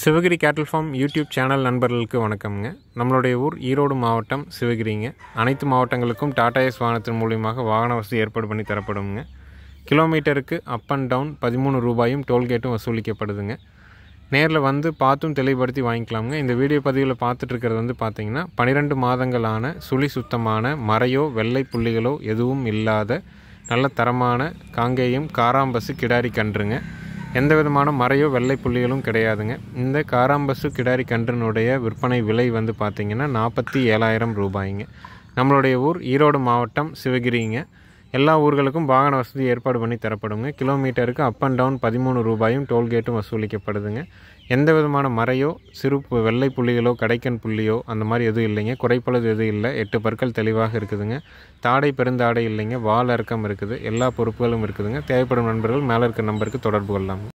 சிவகிரி கேட்டல் form YouTube channel நண்பர்களுக்கு வணக்கம்ங்க நம்மளுடைய ஊர் ஈரோடு மாவட்டம் சிவகிரிங்க அனைத்து மாவட்டங்களுக்கும் டாடா எஸ் வாகனத்தின் மூலியமாக வாகன வசதி ஏற்பாடு பண்ணி தரப்படுங்க கிலோமீட்டருக்கு அப் அண்ட் டவுன் பதிமூணு ரூபாயும் டோல்கேட்டும் வசூலிக்கப்படுதுங்க நேரில் வந்து பார்த்தும் தெளிவுபடுத்தி வாங்கிக்கலாமுங்க இந்த வீடியோ பதிவில் பார்த்துட்ருக்கிறது வந்து பார்த்திங்கன்னா பனிரெண்டு மாதங்களான சுழி சுத்தமான மறையோ வெள்ளை புள்ளிகளோ எதுவும் இல்லாத நல்ல தரமான காங்கேயம் காராம்பசு கிடாரி கன்றுங்க எந்த விதமான மறையோ வெள்ளை புள்ளிகளும் கிடையாதுங்க இந்த காராம்பசு கிடாரி கன்றுனுடைய விற்பனை விலை வந்து பார்த்திங்கன்னா நாற்பத்தி ஏழாயிரம் ரூபாய்ங்க நம்மளுடைய ஊர் ஈரோடு மாவட்டம் சிவகிரிங்க எல்லா ஊர்களுக்கும் வாகன வசதி ஏற்பாடு பண்ணி தரப்படுங்க கிலோமீட்டருக்கு அப் அண்ட் டவுன் பதிமூணு ரூபாயும் டோல்கேட்டும் வசூலிக்கப்படுதுங்க எந்த விதமான மறையோ சிறு வெள்ளை புள்ளிகளோ கடைக்கன் புள்ளியோ அந்த மாதிரி எதுவும் இல்லைங்க குறைப்பளது எதுவும் இல்லை எட்டு பற்கள் தெளிவாக இருக்குதுங்க தாடை பெருந்தாடை இல்லைங்க வால் இறக்கம் இருக்குது எல்லா பொறுப்புகளும் இருக்குதுங்க தேவைப்படும் நண்பர்கள் மேலே இருக்கிற நம்பருக்கு தொடர்பு கொள்ளலாம்